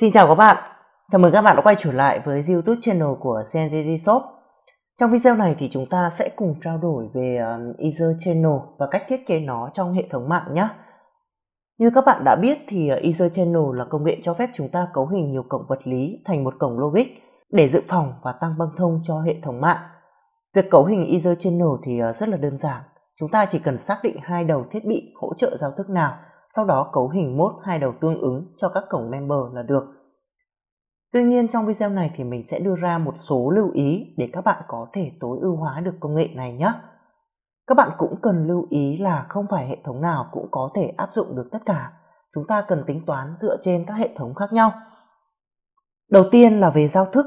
Xin chào các bạn, chào mừng các bạn đã quay trở lại với YouTube channel của CNTT Shop. Trong video này thì chúng ta sẽ cùng trao đổi về um, Ether Channel và cách thiết kế nó trong hệ thống mạng nhé. Như các bạn đã biết thì ờ, Ether Channel là công nghệ cho phép chúng ta cấu hình nhiều cổng vật lý thành một cổng logic để dự phòng và tăng băng thông cho hệ thống mạng. Việc cấu hình Ether Channel thì ờ, rất là đơn giản. Chúng ta chỉ cần xác định hai đầu thiết bị hỗ trợ giao thức nào sau đó cấu hình mốt hai đầu tương ứng cho các cổng member là được. Tuy nhiên trong video này thì mình sẽ đưa ra một số lưu ý để các bạn có thể tối ưu hóa được công nghệ này nhé. Các bạn cũng cần lưu ý là không phải hệ thống nào cũng có thể áp dụng được tất cả. Chúng ta cần tính toán dựa trên các hệ thống khác nhau. Đầu tiên là về giao thức.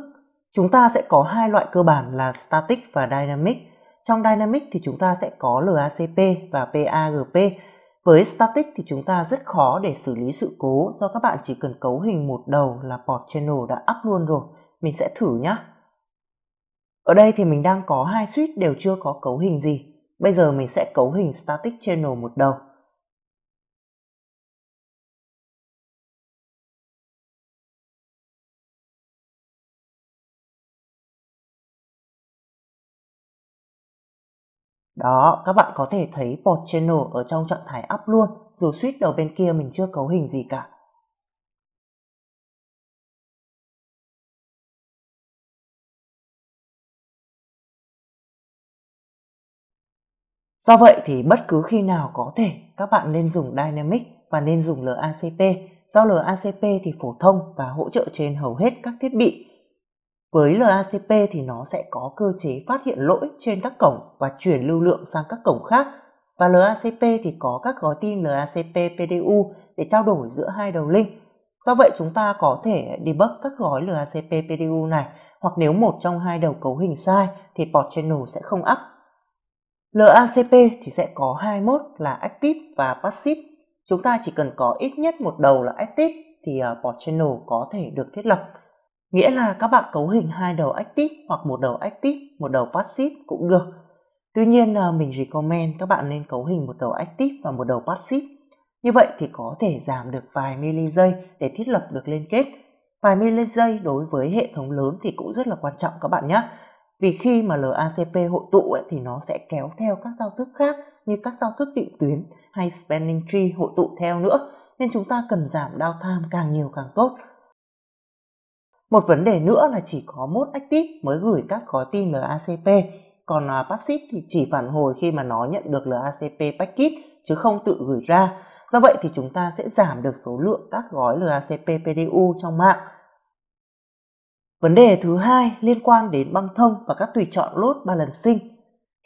Chúng ta sẽ có hai loại cơ bản là static và dynamic. Trong dynamic thì chúng ta sẽ có LACP và PAGP với static thì chúng ta rất khó để xử lý sự cố do các bạn chỉ cần cấu hình một đầu là port channel đã up luôn rồi. Mình sẽ thử nhé. Ở đây thì mình đang có hai switch đều chưa có cấu hình gì. Bây giờ mình sẽ cấu hình static channel một đầu. Đó, các bạn có thể thấy port channel ở trong trạng thái up luôn, dù switch đầu bên kia mình chưa cấu hình gì cả. Do vậy thì bất cứ khi nào có thể các bạn nên dùng Dynamic và nên dùng LACP. Do LACP thì phổ thông và hỗ trợ trên hầu hết các thiết bị với LACP thì nó sẽ có cơ chế phát hiện lỗi trên các cổng và chuyển lưu lượng sang các cổng khác. Và LACP thì có các gói tin LACP PDU để trao đổi giữa hai đầu link. Do vậy chúng ta có thể debug các gói LACP PDU này hoặc nếu một trong hai đầu cấu hình sai thì port channel sẽ không up. LACP thì sẽ có hai mode là active và passive. Chúng ta chỉ cần có ít nhất một đầu là active thì ờ, port channel có thể được thiết lập nghĩa là các bạn cấu hình hai đầu active hoặc một đầu active một đầu passive cũng được tuy nhiên à, mình recommend các bạn nên cấu hình một đầu active và một đầu passive như vậy thì có thể giảm được vài mili giây để thiết lập được liên kết vài mili giây đối với hệ thống lớn thì cũng rất là quan trọng các bạn nhé vì khi mà LACP hội tụ ấy, thì nó sẽ kéo theo các giao thức khác như các giao thức định tuyến hay spanning tree hội tụ theo nữa nên chúng ta cần giảm downtime càng nhiều càng tốt một vấn đề nữa là chỉ có mốt active mới gửi các gói tin LACP, còn à, passive thì chỉ phản hồi khi mà nó nhận được LACP packet chứ không tự gửi ra. Do vậy thì chúng ta sẽ giảm được số lượng các gói LACP PDU trong mạng. Vấn đề thứ hai liên quan đến băng thông và các tùy chọn load balancing.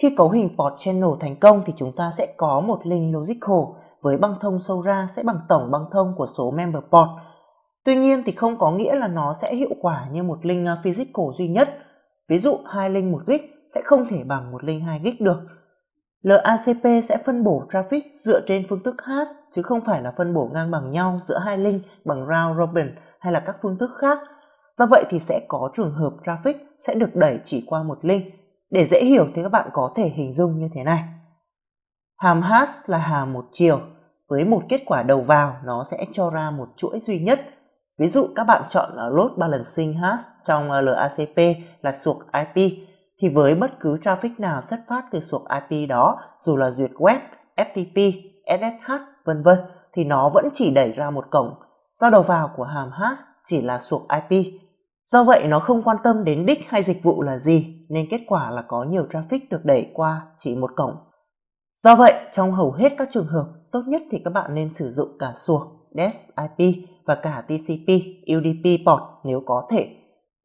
Khi cấu hình port channel thành công thì chúng ta sẽ có một link logical với băng thông sâu ra sẽ bằng tổng băng thông của số member port Tuy nhiên thì không có nghĩa là nó sẽ hiệu quả như một link à, physical duy nhất. Ví dụ hai link một gig sẽ không thể bằng một link 2 gig được. LACP sẽ phân bổ traffic dựa trên phương thức hash chứ không phải là phân bổ ngang bằng nhau giữa hai link bằng round robin hay là các phương thức khác. Do vậy thì sẽ có trường hợp traffic sẽ được đẩy chỉ qua một link. Để dễ hiểu thì các bạn có thể hình dung như thế này. Hàm hash là hàm một chiều, với một kết quả đầu vào nó sẽ cho ra một chuỗi duy nhất Ví dụ các bạn chọn à, Load Balancing Hash trong à, LACP là suộc IP thì với bất cứ traffic nào xuất phát từ suộc IP đó dù là duyệt web, FTP, SSH vân vân thì nó vẫn chỉ đẩy ra một cổng do đầu vào của hàm hash chỉ là suộc IP. Do vậy nó không quan tâm đến đích hay dịch vụ là gì nên kết quả là có nhiều traffic được đẩy qua chỉ một cổng. Do vậy trong hầu hết các trường hợp tốt nhất thì các bạn nên sử dụng cả suộc DES IP và cả TCP, UDP port nếu có thể.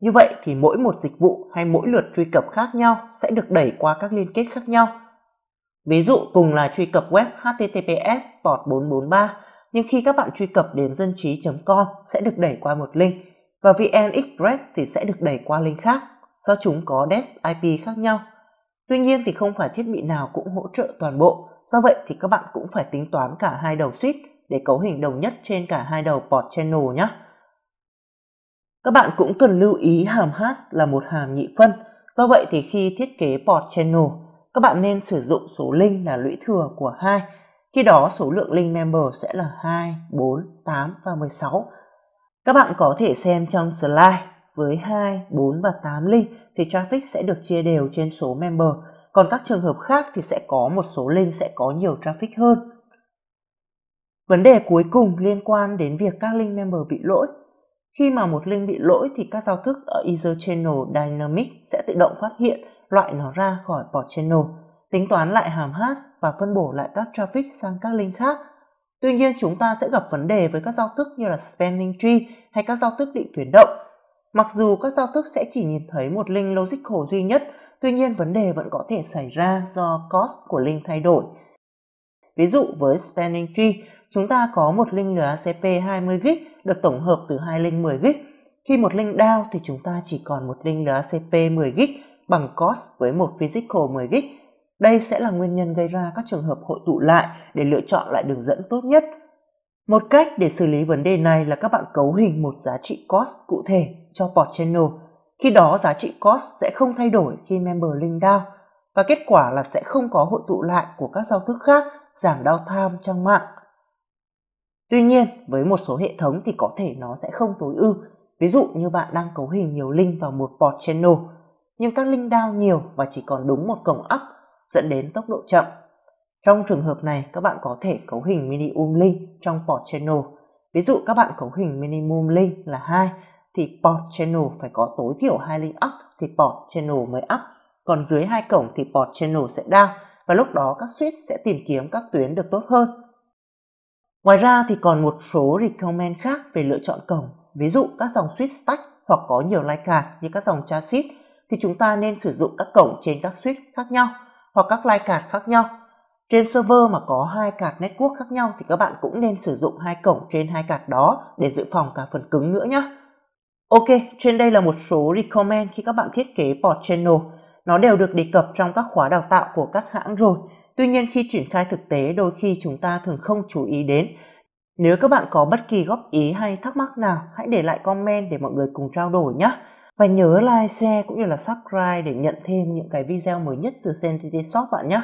Như vậy thì mỗi một dịch vụ hay mỗi lượt truy cập khác nhau sẽ được đẩy qua các liên kết khác nhau. Ví dụ cùng là truy cập web HTTPS port 443 nhưng khi các bạn truy cập đến dân trí.com sẽ được đẩy qua một link và VN Express thì sẽ được đẩy qua link khác do chúng có DES IP khác nhau. Tuy nhiên thì không phải thiết bị nào cũng hỗ trợ toàn bộ, do vậy thì các bạn cũng phải tính toán cả hai đầu switch để cấu hình đồng nhất trên cả hai đầu port channel nhé. Các bạn cũng cần lưu ý hàm hash là một hàm nhị phân, do vậy thì khi thiết kế port channel, các bạn nên sử dụng số link là lũy thừa của hai khi đó số lượng link member sẽ là 2, 4, 8 và 16. Các bạn có thể xem trong slide, với 2, 4 và 8 link thì traffic sẽ được chia đều trên số member, còn các trường hợp khác thì sẽ có một số link sẽ có nhiều traffic hơn. Vấn đề cuối cùng liên quan đến việc các link member bị lỗi. Khi mà một link bị lỗi thì các giao thức ở User Channel Dynamic sẽ tự động phát hiện loại nó ra khỏi port channel, tính toán lại hàm hash và phân bổ lại các traffic sang các link khác. Tuy nhiên chúng ta sẽ gặp vấn đề với các giao thức như là spanning tree hay các giao thức định tuyến động. Mặc dù các giao thức sẽ chỉ nhìn thấy một link logical duy nhất, tuy nhiên vấn đề vẫn có thể xảy ra do cost của link thay đổi. Ví dụ với spanning tree, chúng ta có một link NACP 20GB được tổng hợp từ hai link 10GB. Khi một link down thì chúng ta chỉ còn một link NACP 10GB bằng cost với một physical 10GB. Đây sẽ là nguyên nhân gây ra các trường hợp hội tụ lại để lựa chọn lại đường dẫn tốt nhất. Một cách để xử lý vấn đề này là các bạn cấu hình một giá trị cost cụ thể cho port channel. Khi đó giá trị cost sẽ không thay đổi khi member link down và kết quả là sẽ không có hội tụ lại của các giao thức khác giảm downtime trong mạng. Tuy nhiên, với một số hệ thống thì có thể nó sẽ không tối ưu. Ví dụ như bạn đang cấu hình nhiều link vào một port channel, nhưng các link down nhiều và chỉ còn đúng một cổng up, dẫn đến tốc độ chậm. Trong trường hợp này, các bạn có thể cấu hình minimum link trong port channel. Ví dụ các bạn cấu hình minimum link là 2 thì port channel phải có tối thiểu hai link up thì port channel mới up, còn dưới hai cổng thì port channel sẽ down và lúc đó các switch sẽ tìm kiếm các tuyến được tốt hơn. Ngoài ra thì còn một số recommend khác về lựa chọn cổng, ví dụ các dòng switch stack hoặc có nhiều like card như các dòng chassis thì chúng ta nên sử dụng các cổng trên các switch khác nhau hoặc các like card khác nhau. Trên server mà có hai card network khác nhau thì các bạn cũng nên sử dụng hai cổng trên hai card đó để dự phòng cả phần cứng nữa nhé. Ok, trên đây là một số recommend khi các bạn thiết kế port channel. Nó đều được đề cập trong các khóa đào tạo của các hãng rồi Tuy nhiên khi triển khai thực tế đôi khi chúng ta thường không chú ý đến. Nếu các bạn có bất kỳ góp ý hay thắc mắc nào, hãy để lại comment để mọi người cùng trao đổi nhé. Và nhớ like, share cũng như là subscribe để nhận thêm những cái video mới nhất từ CNTT Shop bạn nhé.